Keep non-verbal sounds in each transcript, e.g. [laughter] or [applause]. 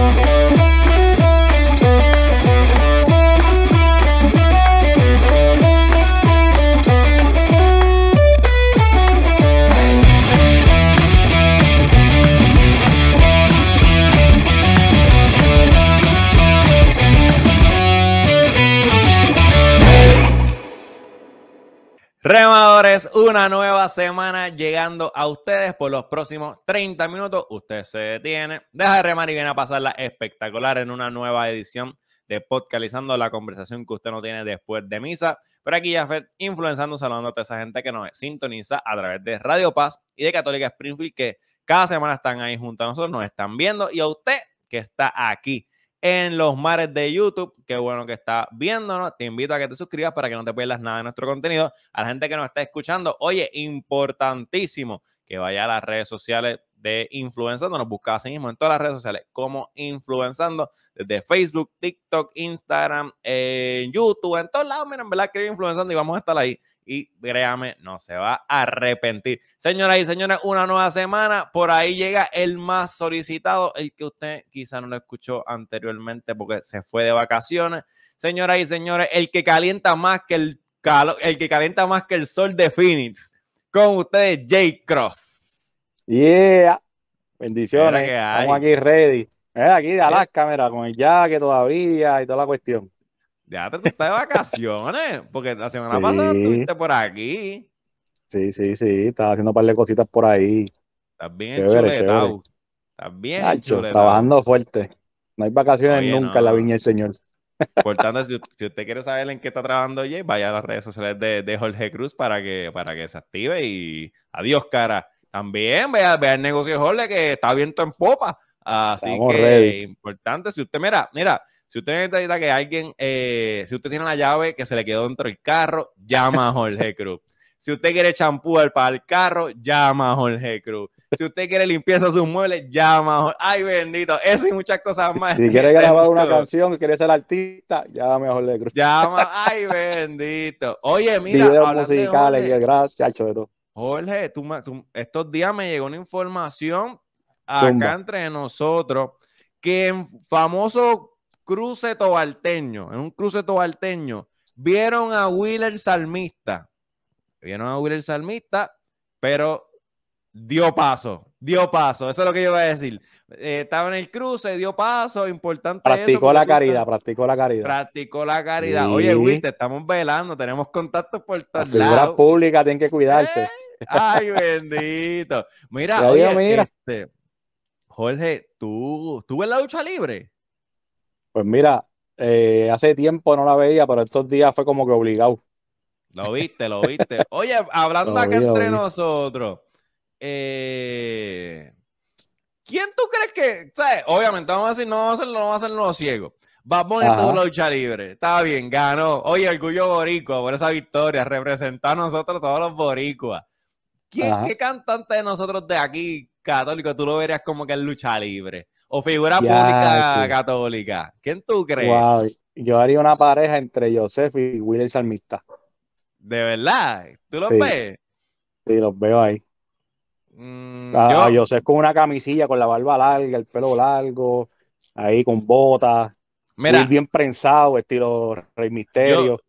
Thank you. Remadores, una nueva semana llegando a ustedes por los próximos 30 minutos. Usted se detiene, deja de remar y viene a pasarla espectacular en una nueva edición de Podcalizando la conversación que usted no tiene después de misa. Pero aquí ya fue influenciando, saludando a esa gente que nos sintoniza a través de Radio Paz y de Católica Springfield, que cada semana están ahí junto a nosotros, nos están viendo y a usted que está aquí en los mares de YouTube. Qué bueno que estás viéndonos. Te invito a que te suscribas para que no te pierdas nada de nuestro contenido. A la gente que nos está escuchando, oye, importantísimo que vaya a las redes sociales de Influenzando. Nos busca así mismo en todas las redes sociales como Influenzando, desde Facebook, TikTok, Instagram, YouTube, en todos lados. Miren, ¿verdad? Que Influenzando y vamos a estar ahí. Y créame, no se va a arrepentir. Señoras y señores, una nueva semana. Por ahí llega el más solicitado, el que usted quizá no lo escuchó anteriormente porque se fue de vacaciones. Señoras y señores, el que calienta más que el calor, el que calienta más que el sol de Phoenix. Con ustedes, Jay Cross. Yeah. Bendiciones. Estamos aquí ready. Eh, aquí de Alaska, mira, con el jaque todavía y toda la cuestión. Ya te estás de vacaciones, porque la semana pasada estuviste por aquí. Sí, sí, sí, estaba haciendo un par de cositas por ahí. Estás bien chuletado. Estás bien Trabajando fuerte. No hay vacaciones nunca en la viña del señor. Por tanto, si, usted quiere saber en qué está trabajando Jay, vaya a las redes sociales de, de Jorge Cruz para que, para que se active y adiós, cara también vea, el negocio de Jorge que está viento en popa. Así que importante, si usted, mira, mira, si usted necesita que alguien, eh, si usted tiene la llave que se le quedó dentro del carro, llama a [laughs] Jorge Cruz. Si usted quiere champú para el carro, llama a Jorge Cruz. Si usted quiere limpieza de sus muebles, llama a Jorge. Ay, bendito. Eso y muchas cosas más. Si, quiere grabar una canción, quiere ser artista, llame a Jorge Cruz. Llama. Ay, bendito. Oye, mira. Videos gracias, de Jorge, estos días me llegó una información acá entre nosotros que en famoso cruce tobalteño, en un cruce tobalteño, vieron a Willer Salmista. Vieron a Willer Salmista, pero dio paso dio paso, eso es lo que yo iba a decir. Eh, estaba en el cruce, dio paso, importante. Practicó la caridad, practicó la caridad. Practicó la caridad. Oye, Will, estamos velando, tenemos contactos por todos lados. Las públicas tienen que eh, cuidarse. Ay, [laughs] bendito. Mira, este, Jorge, ¿tú, tuve en la lucha libre? Pues mira, eh, hace tiempo no la veía, pero estos días fue como que obligado. Lo viste, lo viste. Oye, hablando [laughs] entre nosotros. Eh, ¿Quién tú crees que, Obviamente vamos a decir, no vamos a hacerlo, no vamos a hacerlo ciego. vamos a lucha libre. Está bien, ganó. Oye, orgullo boricua por esa victoria. representa a nosotros todos los boricuas. ¿Quién, ¿Qué cantante de nosotros de aquí, católico, tú lo verías como que es lucha libre? O figura pública católica. ¿Quién tú crees? Yo haría una pareja entre Joseph y Will Salmista. ¿De verdad? ¿Tú los ves? Sí, los veo ahí. Mm, ah, yo... sé con una camisilla, con la barba larga, el pelo largo, ahí con botas. Mira, bien prensado, estilo Rey Misterio.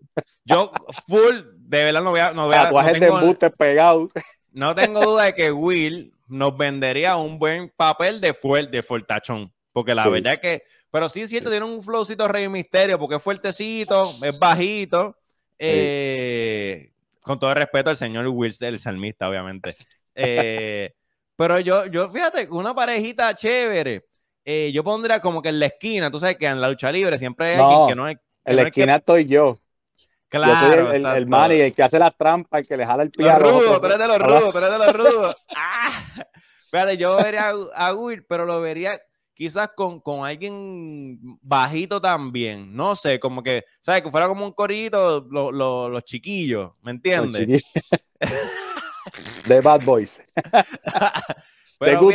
Yo, full, de verdad no voy a. No tengo, No tengo duda de que Will nos vendería un buen papel de, fuerte, de fortachón. Porque la verdad es que. Pero sí es cierto, tiene un flowcito Rey Misterio, porque es fuertecito, es bajito. Eh, con todo el respeto al señor Will, el salmista, obviamente. Eh, pero yo, yo, fíjate, una parejita chévere. Eh, yo pondría como que en la esquina, tú sabes que en la lucha libre siempre hay alguien que no es. Que en la esquina estoy yo. Claro. soy el, el, el y el que hace la trampa el que le jala el pie. rudo, tú eres de los rudos, tú eres de los rudos. ah, yo vería a, Will, pero lo vería quizás con, con, alguien bajito también, no sé, como que, ¿sabes? Que fuera como un corito, los chiquillos, ¿me entiendes? Los [laughs] de Bad Boys. [laughs] Pero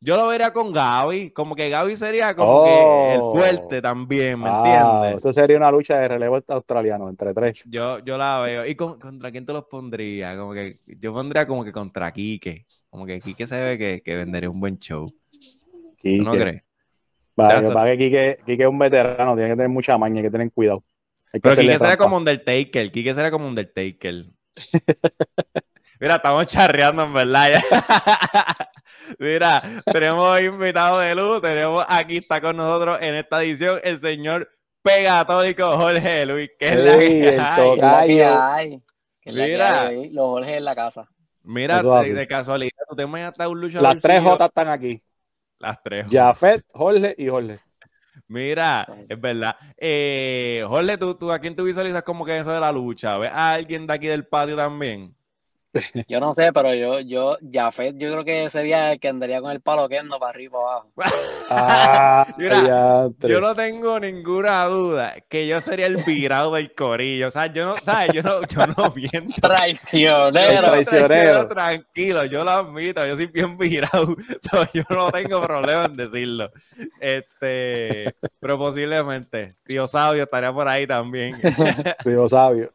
Yo lo vería con Gaby, como que Gaby sería como que el oh. fuerte también, ¿me ah, entiendes? Eso sería una lucha de relevo australiano entre tres. Yo, yo la veo. ¿Y contra quién te los pondría? Como que yo pondría como que contra Quique. Como que Quique se ve que, que vendería un buen show. ¿Tú ¿No crees? Vale, para que Quique, es un veterano, tiene que tener mucha maña, que tener cuidado. que Pero Quique será como Undertaker, Quique será como Undertaker. [laughs] Mira, estamos charreando en verdad. [laughs] Mira, tenemos invitado de luz, tenemos aquí, está con nosotros en esta edición el señor pegatólico Jorge Luis, que es la que Mira. Eh, los Jorge en la casa. Mira, de, casualidad, tú te hasta un luchador. Las tres J están aquí. Las tres. Jafet, Jorge y Jorge. Mira, es verdad. Eh, Jorge, ¿tú, ¿tú, a quién tú visualizas como que eso de la lucha? ¿Ves a alguien de aquí del patio también? [laughs] Yo no sé, pero yo, yo, Jafet, yo creo que sería el que andaría con el palo queendo para arriba abajo. Ah, [laughs] yo no tengo ninguna duda que yo sería el virado del corillo. O sea, yo no, ¿sabes? Yo no, yo [laughs] Traicionero. traicionero. Tranquilo, yo lo admito, yo soy bien virado. yo no tengo problema en decirlo. Este, pero posiblemente, tío sabio estaría por ahí también. Tío sabio.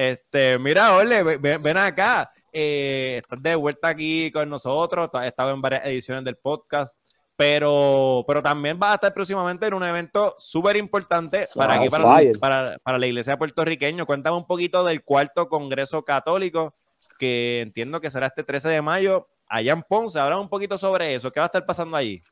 Este, mira, Ole, ven, acá. Eh, estás de vuelta aquí con nosotros. Has estado en varias ediciones del podcast. Pero, pero también vas a estar próximamente en un evento súper importante para, aquí, para, la iglesia puertorriqueña. Cuéntame un poquito del cuarto Congreso Católico, que entiendo que será este 13 de mayo allá en Ponce. habla un poquito sobre eso. ¿Qué va a estar pasando allí?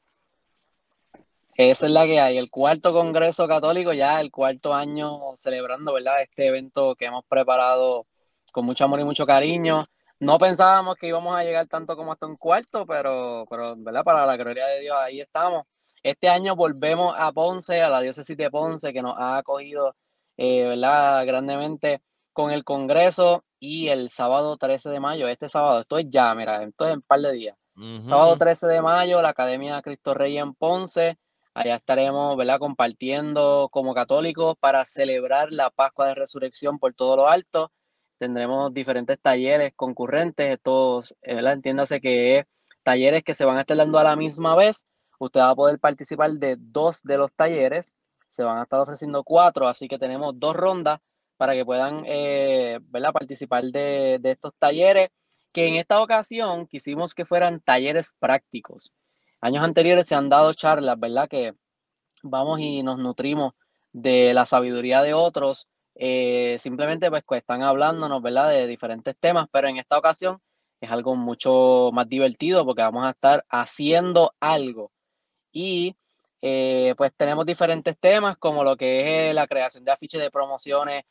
Esa es la que hay, el cuarto Congreso Católico, ya el cuarto año celebrando, ¿verdad? Este evento que hemos preparado con mucho amor y mucho cariño. No pensábamos que íbamos a llegar tanto como hasta un cuarto, pero, ¿verdad? Para la gloria de Dios, ahí estamos. Este año volvemos a Ponce, a la diócesis de Ponce, que nos ha acogido, eh, ¿verdad? Grandemente con el Congreso y el sábado 13 de mayo, este sábado, esto es ya, mira, esto es en un par de días. Sábado 13 de mayo, la Academia Cristo Rey en Ponce Allá estaremos ¿verdad? compartiendo como católicos para celebrar la Pascua de Resurrección por todo lo alto. Tendremos diferentes talleres concurrentes, estos, eh, ¿verdad? entiéndase que talleres que se van a estar dando a la misma vez. Usted va a poder participar de dos de los talleres, se van a estar ofreciendo cuatro, así que tenemos dos rondas para que puedan eh, participar de estos talleres, que en esta ocasión quisimos que fueran talleres prácticos años anteriores se han dado charlas, ¿verdad? Que vamos y nos nutrimos de la sabiduría de otros, eh, simplemente pues, están hablándonos, ¿verdad? De diferentes temas, pero en esta ocasión es algo mucho más divertido porque vamos a estar haciendo algo. Y eh, pues tenemos diferentes temas como lo que es eh, la creación de afiches de promociones,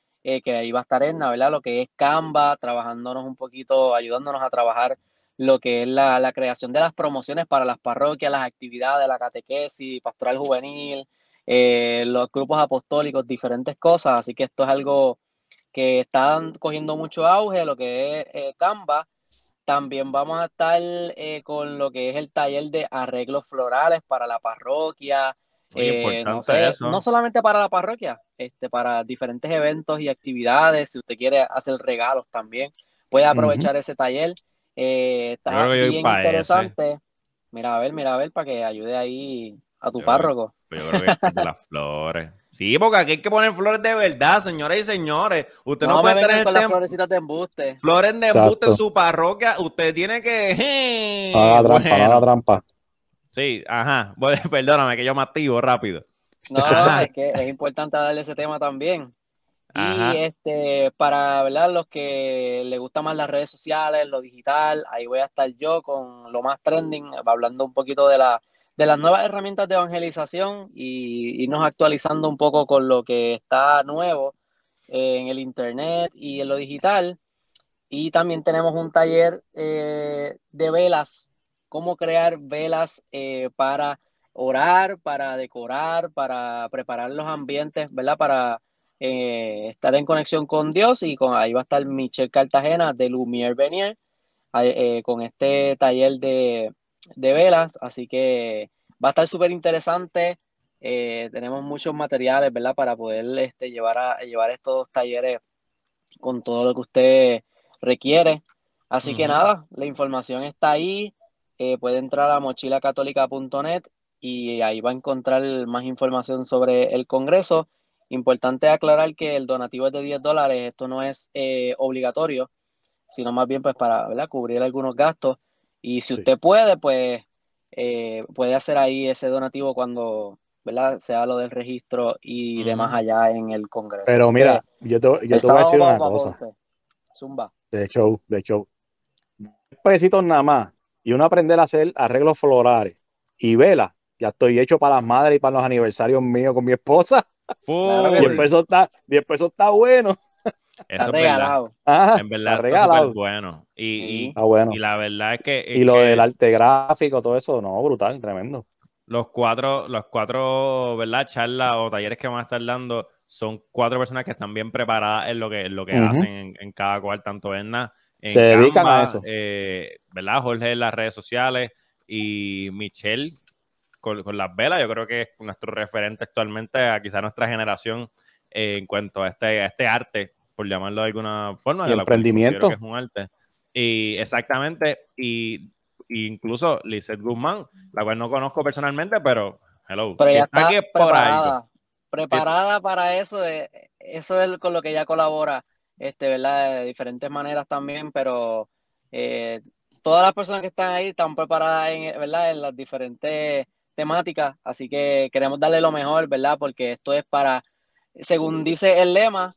que ahí va a estar la ¿verdad? Lo que es Canva, trabajándonos un poquito, ayudándonos a trabajar lo que es la, creación de las promociones para las parroquias, las actividades, la catequesis, pastoral juvenil, eh, los grupos apostólicos, diferentes cosas. Así que esto es algo que está cogiendo mucho auge, lo que es eh, Canva. También vamos a estar eh, con lo que es el taller de arreglos florales para la parroquia. no, solamente para la parroquia, este, para diferentes eventos y actividades. Si usted quiere hacer regalos también, puede aprovechar ese taller. Eh, está bien interesante. Mira, a ver, mira, a ver, para que ayude ahí a tu párroco. las [laughs] flores. Sí, porque aquí hay que poner flores de verdad, señores y señores. Usted no, puede tener florecitas de embuste. Flores de embuste en su parroquia. Usted tiene que. Ah, [laughs] la trampa, Sí, ajá. [laughs] perdóname que yo me activo rápido. que es importante darle ese tema también. Y este, para ¿verdad? los que les gustan más las redes sociales, lo digital, ahí voy a estar yo con lo más trending, hablando un poquito de, la, de las nuevas herramientas de evangelización y irnos actualizando un poco con lo que está nuevo en el Internet y en lo digital. Y también tenemos un taller eh, de velas, cómo crear velas eh, para orar, para decorar, para preparar los ambientes, ¿verdad? Para eh, estar en conexión con Dios y con ahí va a estar Michelle Cartagena de Lumière Venier eh, con este taller de, velas, así que va a estar súper interesante. Eh, tenemos muchos materiales, ¿verdad? Para poder este, llevar, a, llevar estos talleres con todo lo que usted requiere. Así que nada, la información está ahí. puede entrar a mochilacatólica.net y ahí va a encontrar más información sobre el Congreso. Importante aclarar que el donativo es de 10 dólares, esto no es eh, obligatorio, sino más bien pues para cubrir algunos gastos. Y si usted puede, pues eh, puede hacer ahí ese donativo cuando ¿verdad? sea lo del registro y demás allá en el Congreso. Pero mira, yo te, yo voy a decir una cosa. Zumba. De show, de show. necesito nada más. Y uno aprender a hacer arreglos florales y vela Ya estoy hecho para las madres y para los aniversarios míos con mi esposa. 10 pesos está, está bueno. Eso regalado. Ah, en verdad está, regalado. bueno. Y, y, la verdad es que. y lo del arte gráfico, todo eso, no, brutal, tremendo. Los cuatro, los cuatro, ¿verdad? Charlas o talleres que van a estar dando son cuatro personas que están bien preparadas en lo que, en lo que hacen en, cada cual, tanto en En Se Canva, dedican a eso. Eh, ¿Verdad? Jorge en las redes sociales y Michelle, con, las velas. Yo creo que es nuestro referente actualmente a quizá nuestra generación en cuanto a este, este arte, por llamarlo de alguna forma. que es un arte. Y exactamente, y, incluso Lizeth Guzmán, la cual no conozco personalmente, pero hello. está, preparada, para eso, eh, eso es con lo que ella colabora, este, ¿verdad? De diferentes maneras también, pero eh, todas las personas que están ahí están preparadas en, ¿verdad? en las diferentes temática, así que queremos darle lo mejor, ¿verdad? Porque esto es para, según dice el lema,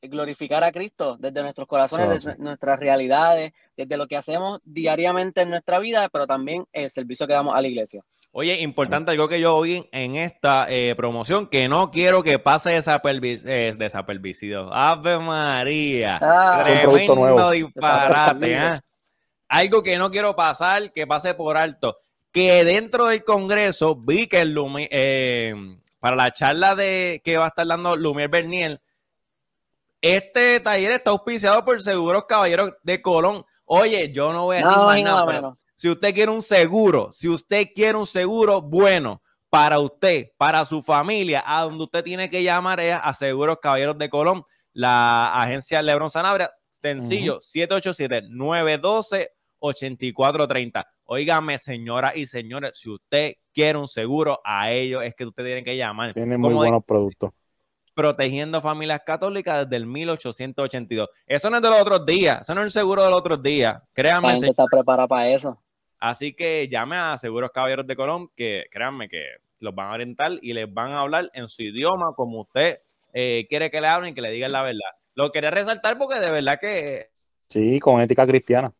glorificar a Cristo desde nuestros corazones, desde nuestras realidades, desde lo que hacemos diariamente en nuestra vida, pero también el servicio que damos a la iglesia. Oye, importante algo que yo oí en esta eh, promoción, que no quiero que pase eh, desapercibido. Ave María, ah, tremendo disparate. ¿ah? Algo que no quiero pasar, que pase por alto que dentro del Congreso vi que eh, para la charla de que va a estar dando Lumier Bernier, este taller está auspiciado por Seguros Caballeros de Colón. Oye, yo no voy a decir más nada, pero si usted quiere un seguro, si usted quiere un seguro bueno para usted, para su familia, a donde usted tiene que llamar es a Seguros Caballeros de Colón, la agencia Lebron Sanabria, sencillo, 912 -huh. 8430. Óigame, señoras y señores, si usted quiere un seguro, a ellos es que usted tiene que llamar. Tienen muy buenos productos. Protegiendo familias católicas desde el 1882. Eso no es de los otros días, eso no es el seguro de los otros días. créanme La gente está preparada para eso. Así que llame a Seguros Caballeros de Colón, que créanme que los van a orientar y les van a hablar en su idioma como usted eh, quiere que le hablen y que le digan la verdad. Lo quería resaltar porque de verdad que... Eh, sí, con ética cristiana.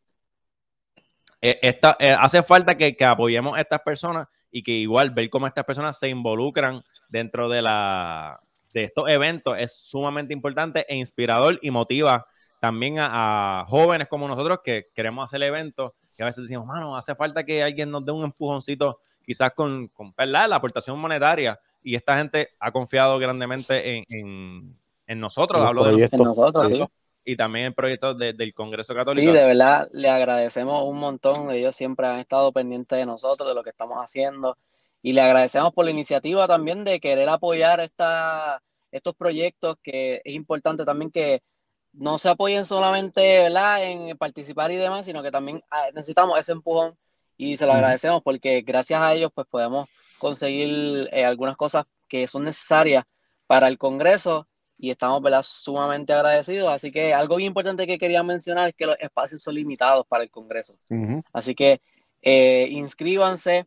Eh, esta, eh, hace falta que, apoyemos a estas personas y que igual ver cómo estas personas se involucran dentro de, la, estos eventos es sumamente importante e inspirador y motiva también a, jóvenes como nosotros que queremos hacer eventos que a veces decimos, mano, hace falta que alguien nos dé un empujoncito quizás con, con la aportación monetaria y esta gente ha confiado grandemente en, nosotros. Hablo de, nosotros, sí y también el proyecto del Congreso Católico. Sí, de verdad, le agradecemos un montón. Ellos siempre han estado pendientes de nosotros, de lo que estamos haciendo. Y le agradecemos por la iniciativa también de querer apoyar esta, estos proyectos, que es importante también que no se apoyen solamente ¿verdad? en participar y demás, sino que también ah, necesitamos ese empujón y se lo agradecemos porque gracias a ellos pues podemos conseguir eh, algunas cosas que son necesarias para el Congreso y estamos sumamente agradecidos. Así que algo bien importante que quería mencionar es que los espacios son limitados para el Congreso. Así que eh, inscríbanse,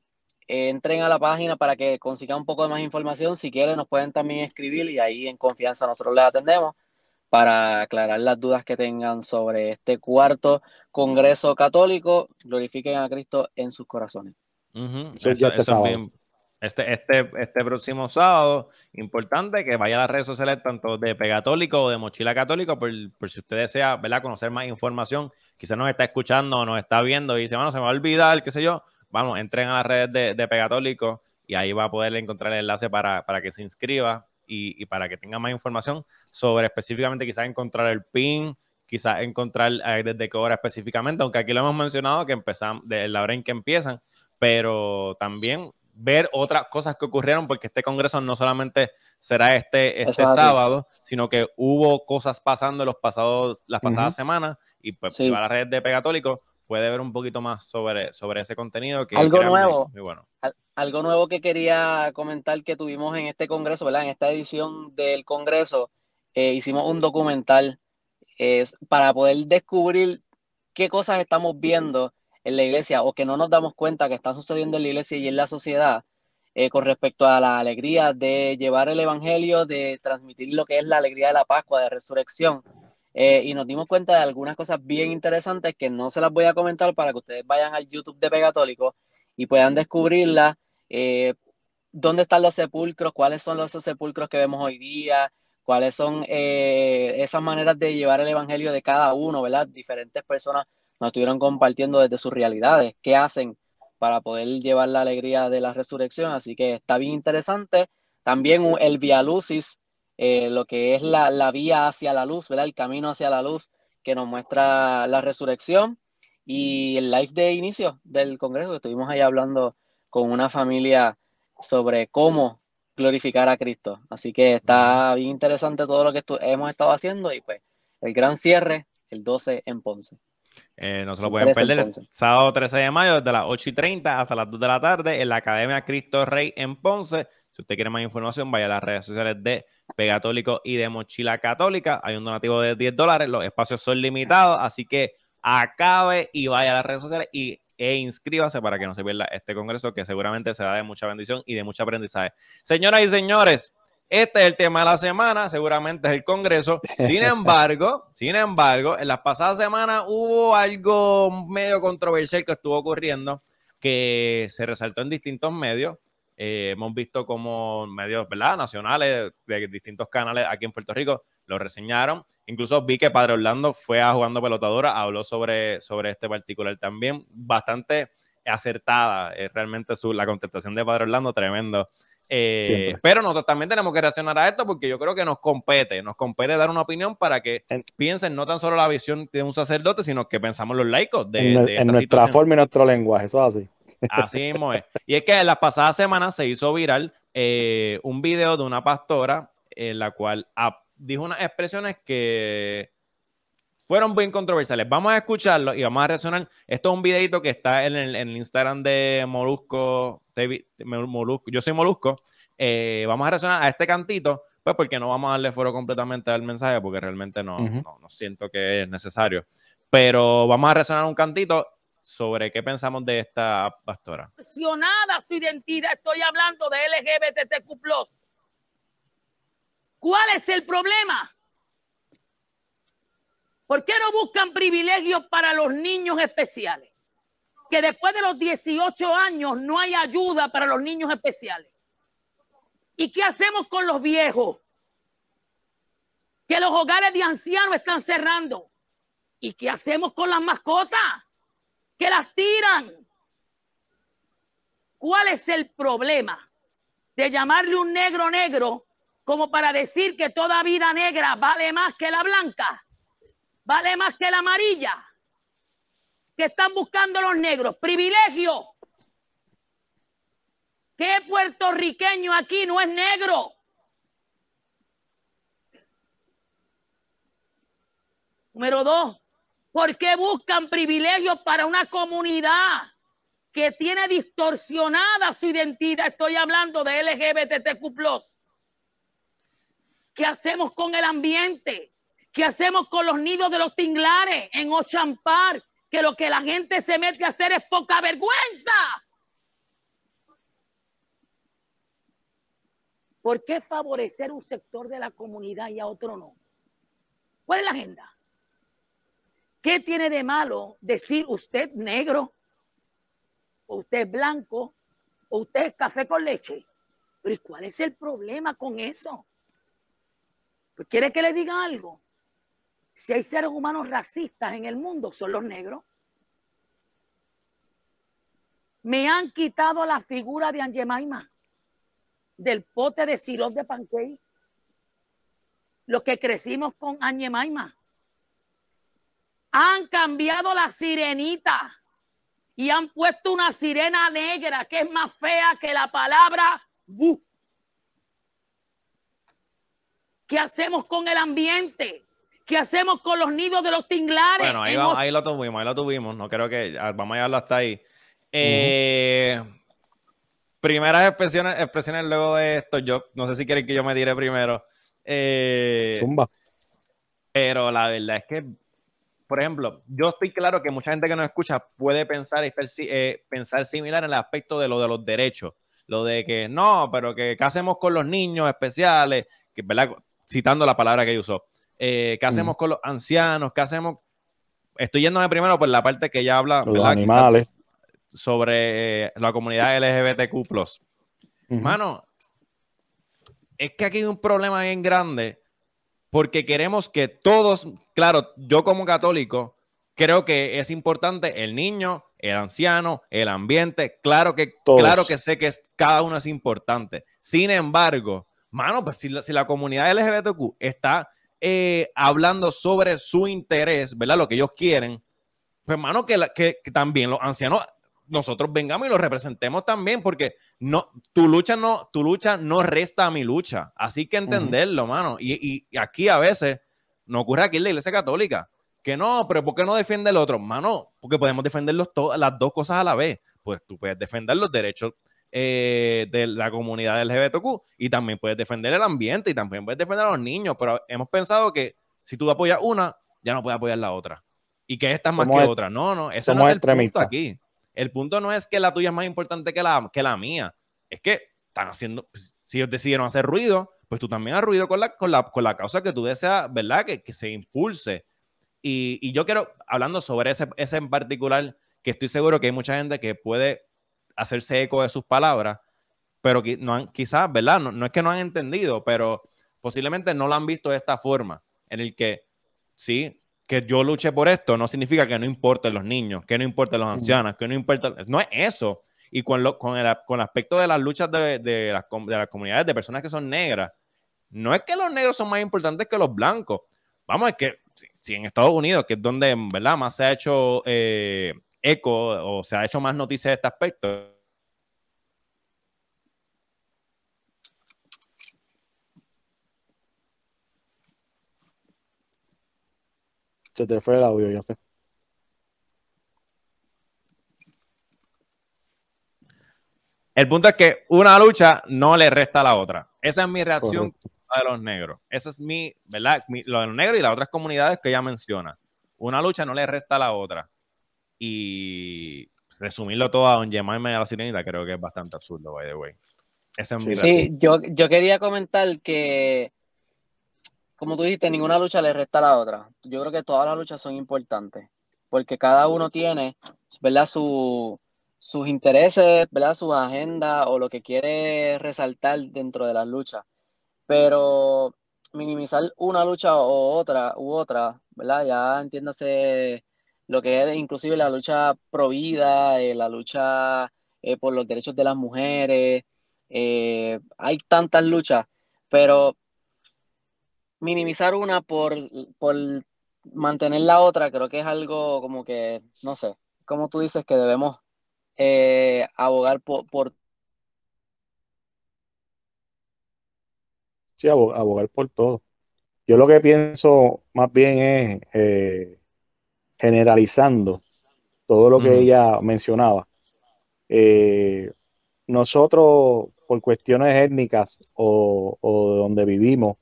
eh, entren a la página para que consigan un poco de más información. Si quieren, nos pueden también escribir y ahí en confianza nosotros les atendemos para aclarar las dudas que tengan sobre este cuarto Congreso Católico. Glorifiquen a Cristo en sus corazones. Este, este, este próximo sábado, importante que vaya a las redes sociales tanto de Pegatólico o de Mochila Católico por, si usted desea ¿verdad? conocer más información, quizás nos está escuchando o nos está viendo y dice, bueno, se me va a olvidar, qué sé yo, vamos, entren a las redes de, Pegatólico y ahí va a poder encontrar el enlace para, para que se inscriba y, y, para que tenga más información sobre específicamente quizás encontrar el PIN, quizás encontrar eh, desde qué hora específicamente, aunque aquí lo hemos mencionado que empezamos, de la hora en que empiezan, pero también ver otras cosas que ocurrieron, porque este Congreso no solamente será este, este sábado, sino que hubo cosas pasando los pasados, las pasadas semanas, y pues la red de Pegatólico puede ver un poquito más sobre, sobre ese contenido. Que algo nuevo. algo nuevo que quería comentar que tuvimos en este Congreso, En esta edición del Congreso, eh, hicimos un documental para poder descubrir qué cosas estamos viendo en la iglesia o que no nos damos cuenta que está sucediendo en la iglesia y en la sociedad eh, con respecto a la alegría de llevar el Evangelio, de transmitir lo que es la alegría de la Pascua, de resurrección. Eh, y nos dimos cuenta de algunas cosas bien interesantes que no se las voy a comentar para que ustedes vayan al YouTube de Pegatólico y puedan descubrirla, eh, ¿Dónde están los sepulcros? ¿Cuáles son los, sepulcros que vemos hoy día? ¿Cuáles son esas maneras de llevar el evangelio de cada uno, verdad? Diferentes personas nos estuvieron compartiendo desde sus realidades, qué hacen para poder llevar la alegría de la resurrección. Así que está bien interesante. También el Via Lucis, eh, lo que es la, vía hacia la luz, ¿verdad? El camino hacia la luz que nos muestra la resurrección. Y el live de inicio del Congreso, que estuvimos ahí hablando con una familia sobre cómo glorificar a Cristo. Así que está bien interesante todo lo que hemos estado haciendo y pues el gran cierre el 12 en Ponce. Eh, no se lo pueden perder. sábado 13 de mayo, desde las 8 y 30 hasta las 2 de la tarde, en la Academia Cristo Rey en Ponce. Si usted quiere más información, vaya a las redes sociales de Pegatólico y de Mochila Católica. Hay un donativo de 10 dólares. Los espacios son limitados, así que acabe y vaya a las redes sociales y, e inscríbase para que no se pierda este congreso que seguramente será de mucha bendición y de mucho aprendizaje. Señoras y señores, este es el tema de la semana, seguramente es el Congreso. Sin [laughs] embargo, sin embargo, en las pasadas semanas hubo algo medio controversial que estuvo ocurriendo que se resaltó en distintos medios. Eh, hemos visto como medios ¿verdad? nacionales de distintos canales aquí en Puerto Rico lo reseñaron. Incluso vi que Padre Orlando fue a jugando pelotadora, habló sobre, sobre este particular también. Bastante acertada, es eh, realmente su, la contestación de Padre Orlando, tremendo eh, pero nosotros también tenemos que reaccionar a esto porque yo creo que nos compete, nos compete dar una opinión para que piensen no tan solo la visión de un sacerdote, sino que pensamos los laicos de, en, nuestra forma y nuestro lenguaje, eso es así. Así [laughs] mismo es. Y es que en las pasadas semanas se hizo viral eh, un video de una pastora en la cual dijo unas expresiones que fueron bien controversiales. Vamos a escucharlo y vamos a reaccionar. Esto es un videito que está en el, Instagram de Molusco, Molusco. Yo soy Molusco. Eh, vamos a reaccionar a este cantito, pues porque no vamos a darle foro completamente al mensaje, porque realmente no, no, siento que es necesario. Pero vamos a reaccionar un cantito sobre qué pensamos de esta pastora. su identidad, estoy hablando de LGBTQ. ¿Cuál es el problema? ¿Por qué no buscan privilegios para los niños especiales? Que después de los 18 años no hay ayuda para los niños especiales. ¿Y qué hacemos con los viejos? Que los hogares de ancianos están cerrando. ¿Y qué hacemos con las mascotas? Que las tiran. ¿Cuál es el problema de llamarle un negro negro como para decir que toda vida negra vale más que la blanca? vale más que la amarilla que están buscando los negros. Privilegio. ¿Qué puertorriqueño aquí no es negro? Número dos, ¿por qué buscan privilegios para una comunidad que tiene distorsionada su identidad? Estoy hablando de LGBTQ. ¿Qué hacemos con el ambiente? ¿Qué hacemos con los nidos de los tinglares en Ochampar? Que lo que la gente se mete a hacer es poca vergüenza. ¿Por qué favorecer un sector de la comunidad y a otro no? ¿Cuál es la agenda? ¿Qué tiene de malo decir usted negro, o usted blanco, o usted café con leche? Pero ¿y cuál es el problema con eso? Pues quiere que le diga algo. Si hay seres humanos racistas en el mundo, son los negros. Me han quitado la figura de Angemaima del pote de sirope de pancake. Los que crecimos con Angemaima han cambiado la sirenita y han puesto una sirena negra que es más fea que la palabra bu. ¿Qué hacemos con el ambiente? ¿Qué hacemos con los nidos de los tinglares? Bueno, ahí, lo tuvimos, ahí lo tuvimos. No creo que. Ah, vamos a llevarlo hasta ahí. Eh, primeras expresiones, luego de esto. Yo no sé si quieren que yo me tire primero. Eh, Pero la verdad es que, por ejemplo, yo estoy claro que mucha gente que nos escucha puede pensar, eh, pensar similar en el aspecto de lo de los derechos. Lo de que no, pero que ¿qué hacemos con los niños especiales? Que, ¿verdad? Citando la palabra que yo usó. Eh, qué hacemos con los ancianos, qué hacemos. Estoy yéndome primero por la parte que ya habla los animales. sobre eh, la comunidad LGBTQ. Mano, es que aquí hay un problema bien grande porque queremos que todos, claro, yo como católico, creo que es importante el niño, el anciano, el ambiente, claro que, claro que sé que es, cada uno es importante. Sin embargo, mano, pues si la, si la comunidad LGBTQ está eh, hablando sobre su interés, ¿verdad? Lo que ellos quieren. Pues, hermano, que, que, también los ancianos nosotros vengamos y los representemos también, porque no, tu lucha no, tu lucha no resta a mi lucha. Así que entenderlo, hermano mano. Y, aquí a veces no ocurre aquí en la iglesia católica. Que no, pero ¿por qué no defiende el otro? Mano, porque podemos defender las dos cosas a la vez. Pues tú puedes defender los derechos eh, de la comunidad LGBTQ y también puedes defender el ambiente y también puedes defender a los niños, pero hemos pensado que si tú apoyas una, ya no puedes apoyar la otra. Y que esta es más que otra. No, no, eso no es el punto aquí. El punto no es que la tuya es más importante que la, que la mía. Es que están haciendo, pues, si ellos decidieron hacer ruido, pues tú también has ruido con la, con la, causa que tú deseas, ¿verdad? Que, se impulse. Y, yo quiero, hablando sobre ese, ese en particular, que estoy seguro que hay mucha gente que puede hacerse eco de sus palabras, pero no han, quizás, ¿verdad? No, es que no han entendido, pero posiblemente no lo han visto de esta forma, en el que sí, que yo luche por esto no significa que no importen los niños, que no importen los ancianos, que no importa, no es eso. Y con, lo, con, el, con aspecto de las luchas de, las, comunidades, de personas que son negras, no es que los negros son más importantes que los blancos. Vamos, es que si, en Estados Unidos, que es donde ¿verdad? más se ha hecho eh, eco o se ha hecho más noticias de este aspecto. Se te fue el audio, ya sé. El punto es que una lucha no le resta a la otra. Esa es mi reacción de a los negros. Esa es mi, ¿verdad? lo de los negros y las otras comunidades que ella menciona. Una lucha no le resta a la otra. Y resumirlo todo a Don Jemima y a la sirenita creo que es bastante absurdo, by the way. sí, yo, yo quería comentar que, como tú dijiste, ninguna lucha le resta a la otra. Yo creo que todas las luchas son importantes, porque cada uno tiene, ¿verdad? sus intereses, ¿verdad? su agenda o lo que quiere resaltar dentro de las luchas. Pero minimizar una lucha o otra u otra, ¿verdad? Ya entiéndase lo que es inclusive la lucha pro vida, eh, la lucha eh, por los derechos de las mujeres, eh, hay tantas luchas, pero minimizar una por, mantener la otra creo que es algo como que, no sé, como tú dices que debemos abogar por, por... Sí, abogar por todo. Yo lo que pienso más bien es generalizando todo lo que ella mencionaba, eh, nosotros por cuestiones étnicas o, donde vivimos,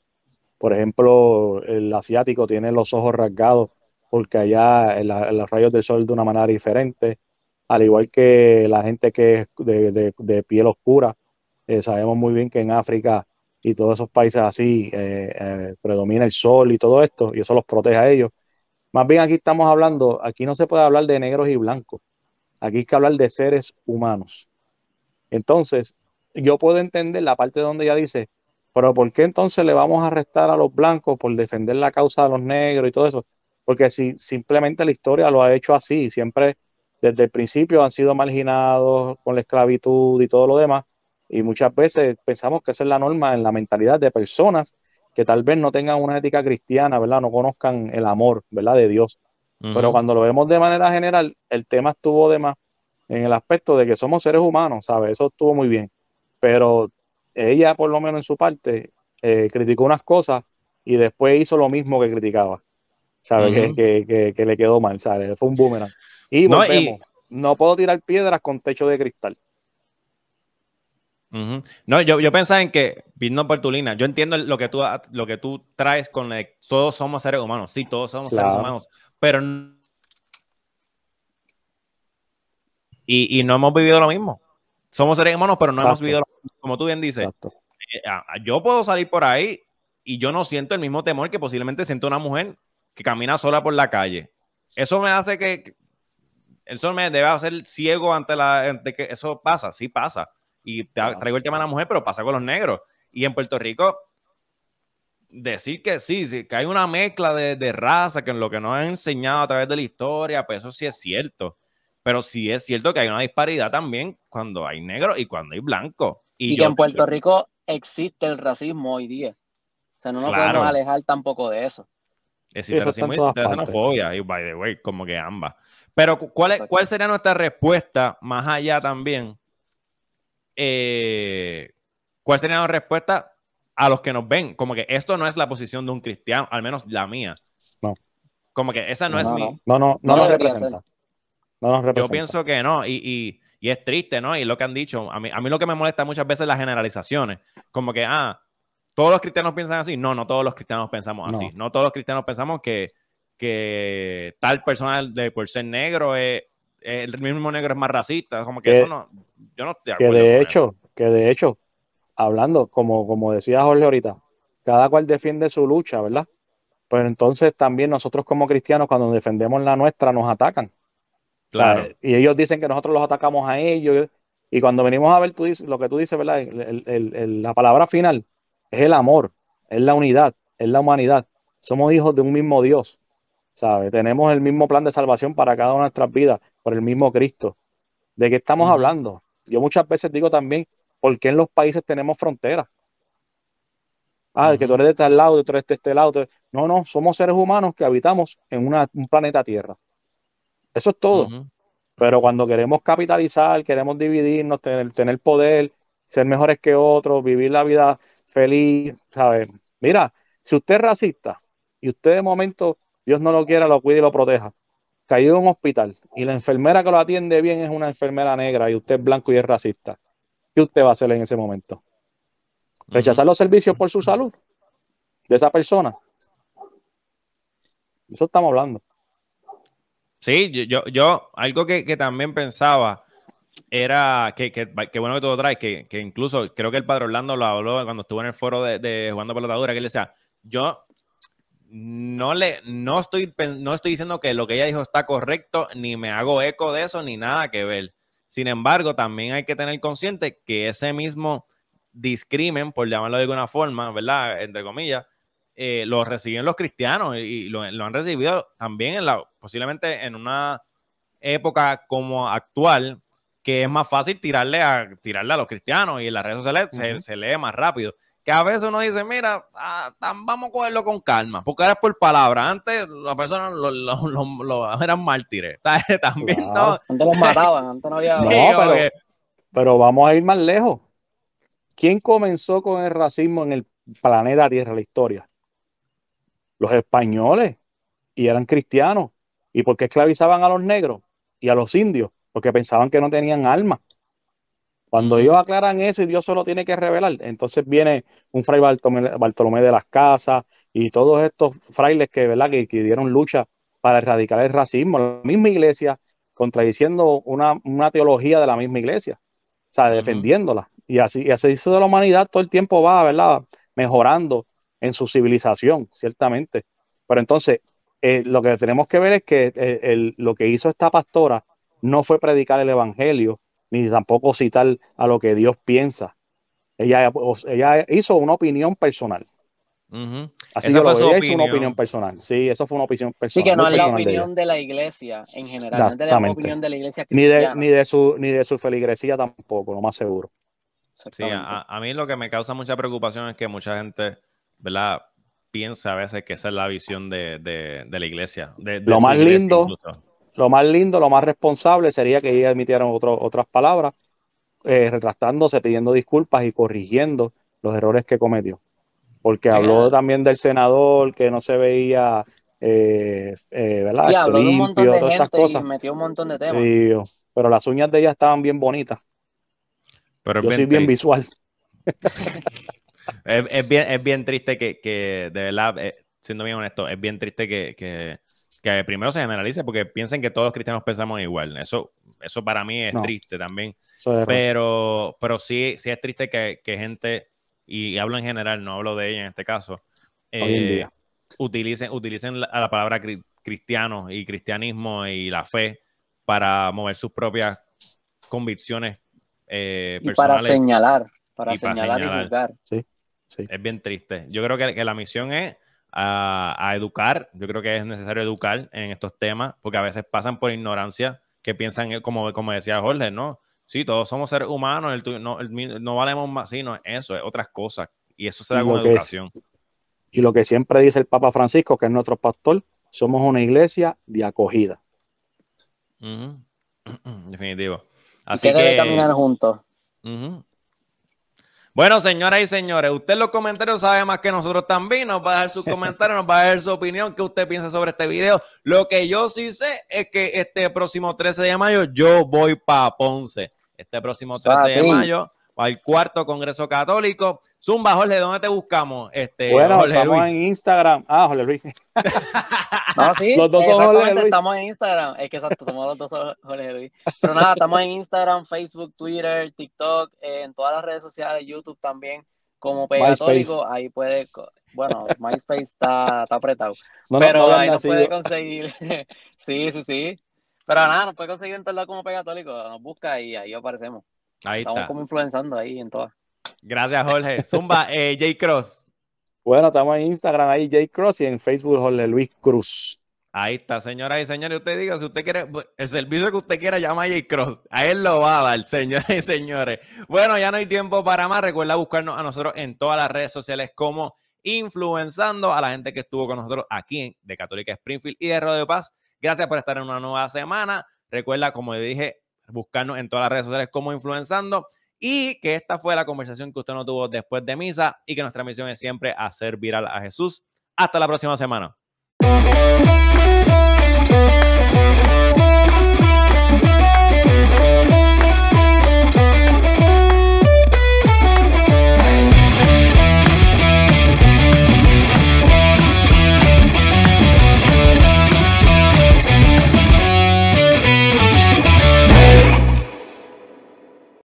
por ejemplo, el asiático tiene los ojos rasgados porque allá los rayos del sol de una manera diferente, al igual que la gente que es de, piel oscura, eh, sabemos muy bien que en África y todos esos países así eh, predomina el sol y todo esto, y eso los protege a ellos. Más bien aquí estamos hablando, aquí no se puede hablar de negros y blancos, aquí hay que hablar de seres humanos. Entonces, yo puedo entender la parte donde ella dice, pero ¿por qué entonces le vamos a arrestar a los blancos por defender la causa de los negros y todo eso? Porque si simplemente la historia lo ha hecho así, siempre desde el principio han sido marginados con la esclavitud y todo lo demás, y muchas veces pensamos que esa es la norma en la mentalidad de personas que tal vez no tengan una ética cristiana, ¿verdad? No conozcan el amor, ¿verdad? De Dios. Pero cuando lo vemos de manera general, el tema estuvo de más en el aspecto de que somos seres humanos, ¿sabes? Eso estuvo muy bien. Pero ella, por lo menos en su parte, eh, criticó unas cosas y después hizo lo mismo que criticaba, ¿sabes? que, le quedó mal, ¿sabes? Fue un boomerang. Y, y no puedo tirar piedras con techo de cristal. No, yo, yo pensaba en que, vino por yo entiendo lo que tú, lo que tú traes con el todos somos seres humanos, sí, todos somos seres humanos, pero y, no hemos vivido lo mismo. Somos seres humanos, pero no hemos vivido lo mismo, como tú bien dices. Eh, yo puedo salir por ahí y yo no siento el mismo temor que posiblemente siente una mujer que camina sola por la calle. Eso me hace que, eso me debe hacer ciego ante la, ante que eso pasa, sí pasa y traigo el tema de la mujer, pero pasa con los negros. Y en Puerto Rico, decir que sí, sí que hay una mezcla de, raza, que en lo que nos han enseñado a través de la historia, pues eso sí es cierto. Pero sí es cierto que hay una disparidad también cuando hay negro y cuando hay blanco. Y, que en Puerto Rico existe el racismo hoy día. O sea, no nos podemos alejar tampoco de eso. Existe el racismo y existe xenofobia, y by the way, como que ambas. Pero ¿cuál, ¿cuál sería nuestra respuesta más allá también eh, ¿cuál sería la respuesta a los que nos ven? Como que esto no es la posición de un cristiano, al menos la mía. No. Como que esa no, es mi. No, no, no, nos representa. No nos representa. Yo pienso que no, y, es triste, ¿no? Y lo que han dicho, a mí, a mí lo que me molesta muchas veces es las generalizaciones. Como que, ah, todos los cristianos piensan así. No, no todos los cristianos pensamos así. No, todos los cristianos pensamos que, que tal persona de, por ser negro es el mismo negro es más racista, como que, eso no, yo no Que de hecho, que de hecho, hablando, como, como decía Jorge ahorita, cada cual defiende su lucha, ¿verdad? Pero entonces también nosotros como cristianos, cuando defendemos la nuestra, nos atacan. Claro. y ellos dicen que nosotros los atacamos a ellos. Y cuando venimos a ver lo que tú dices, ¿verdad? la palabra final es el amor, es la unidad, es la humanidad. Somos hijos de un mismo Dios, ¿sabes? Tenemos el mismo plan de salvación para cada una de nuestras vidas por el mismo Cristo. ¿De qué estamos hablando? Yo muchas veces digo también, ¿por qué en los países tenemos fronteras? Ah, que tú eres de tal lado, tú eres de este lado. No, no, somos seres humanos que habitamos en una, un planeta Tierra. Eso es todo. Pero cuando queremos capitalizar, queremos dividirnos, tener, tener poder, ser mejores que otros, vivir la vida feliz, ¿sabes? Mira, si usted es racista y usted de momento, Dios no lo quiera, lo cuide y lo proteja, caído en un hospital y la enfermera que lo atiende bien es una enfermera negra y usted es blanco y es racista, ¿qué usted va a hacer en ese momento? ¿Rechazar los servicios por su salud de esa persona? Eso estamos hablando. Sí, yo, yo, algo que, también pensaba era que, bueno que todo trae, traes, que, incluso creo que el padre Orlando lo habló cuando estuvo en el foro de, de Jugando Pelotadura, que él decía, yo no le no estoy no estoy diciendo que lo que ella dijo está correcto ni me hago eco de eso ni nada que ver. Sin embargo, también hay que tener consciente que ese mismo discrimen, por llamarlo de alguna forma, ¿verdad? Entre comillas, eh, lo reciben los cristianos y lo, han recibido también en la, posiblemente en una época como actual, que es más fácil tirarle a, tirarle a los cristianos y en las redes sociales se, se lee más rápido que a veces uno dice, mira, ah, vamos a cogerlo con calma, porque era por palabra. Antes las personas eran mártires. [laughs] Antes los mataban, antes no había. no, [laughs] pero, pero, vamos a ir más lejos. ¿Quién comenzó con el racismo en el planeta Tierra, la historia? Los españoles, y eran cristianos. ¿Y por qué esclavizaban a los negros y a los indios? Porque pensaban que no tenían alma. Cuando ellos aclaran eso y Dios solo tiene que revelar, entonces viene un fray Bartolomé, de las Casas y todos estos frailes que, ¿verdad? dieron lucha para erradicar el racismo, la misma iglesia contradiciendo una, teología de la misma iglesia, o sea, defendiéndola. Y así, se así de la humanidad todo el tiempo va, ¿verdad? Mejorando en su civilización, ciertamente. Pero entonces, eh, lo que tenemos que ver es que eh, lo que hizo esta pastora no fue predicar el Evangelio, ni tampoco citar a lo que Dios piensa. Ella, ella hizo una opinión personal. Así que una opinión personal. Sí, eso fue una opinión personal. Sí, que no es la opinión de, la iglesia en general. No es la opinión de la iglesia Ni de, su, ni de su feligresía tampoco, lo más seguro. Sí, a, mí lo que me causa mucha preocupación es que mucha gente, ¿verdad? Piensa a veces que esa es la visión de, la iglesia. lo más lindo. Lo más lindo, lo más responsable sería que ella emitiera otras palabras, eh, retractándose, pidiendo disculpas y corrigiendo los errores que cometió. Porque habló también del senador que no se veía, eh, eh, ¿verdad? Sí, habló de un montón de gente cosas. metió un montón de temas. pero las uñas de ella estaban bien bonitas. Pero Yo bien visual. [laughs] [laughs] es, bien, triste que, de verdad, eh, siendo bien honesto, es bien triste que, que que primero se generalice porque piensen que todos los cristianos pensamos igual. Eso, eso para mí es triste también. Pero, pero sí, sí es triste que, que, gente, y hablo en general, no hablo de ella en este caso, eh, utilicen, utilicen la, palabra cristiano y cristianismo y la fe para mover sus propias convicciones eh, y para señalar, para, y señalar, para señalar, y juzgar. Sí, sí. Es bien triste. Yo creo que, que la misión es a, educar. Yo creo que es necesario educar en estos temas porque a veces pasan por ignorancia que piensan, como, como decía Jorge, ¿no? Sí, todos somos seres humanos, no, valemos más, sino eso es otras cosas. Y eso se da con educación. y lo que siempre dice el Papa Francisco, que es nuestro pastor, somos una iglesia de acogida. [clears throat] Definitivo. Así que, que... caminar juntos. Bueno, señoras y señores, usted en los comentarios sabe más que nosotros también. Nos va a dejar sus [laughs] comentarios, nos va a dejar su opinión, qué usted piensa sobre este video. Lo que yo sí sé es que este próximo 13 de mayo yo voy para Ponce. Este próximo 13 de mayo al cuarto Congreso Católico. Zumba, Jorge, ¿dónde te buscamos? Este, bueno, Jorge estamos en Instagram. Ah, Jorge Luis. [laughs] no, sí, los dos son estamos en Instagram. Es que exacto, somos los dos Jorge Luis. Pero nada, estamos en Instagram, Facebook, Twitter, TikTok, en todas las redes sociales, YouTube también, como Pegatólico. Ahí puede, bueno, MySpace está, apretado. pero ahí nos puede conseguir. [laughs] sí, sí, sí. Pero nada, nos puede conseguir en lado como Pegatólico. Nos busca y ahí aparecemos. Ahí Estamos como influenciando ahí en todas. Gracias, Jorge. Zumba, eh, J. Cross. Bueno, estamos en Instagram ahí, J. Cross, y en Facebook, Jorge Luis Cruz. Ahí está, señoras y señores. Usted diga, si usted quiere, el servicio que usted quiera, llama a J. Cross. A él lo va a dar, [laughs] y señores. Bueno, ya no hay tiempo para más. Recuerda buscarnos a nosotros en todas las redes sociales como Influenzando a la gente que estuvo con nosotros aquí en, de Católica Springfield y de Rodeo Paz. Gracias por estar en una nueva semana. Recuerda, como dije, buscarnos en todas las redes sociales como Influenzando y que esta fue la conversación que usted no tuvo después de misa y que nuestra misión es siempre hacer viral a Jesús. Hasta la próxima semana.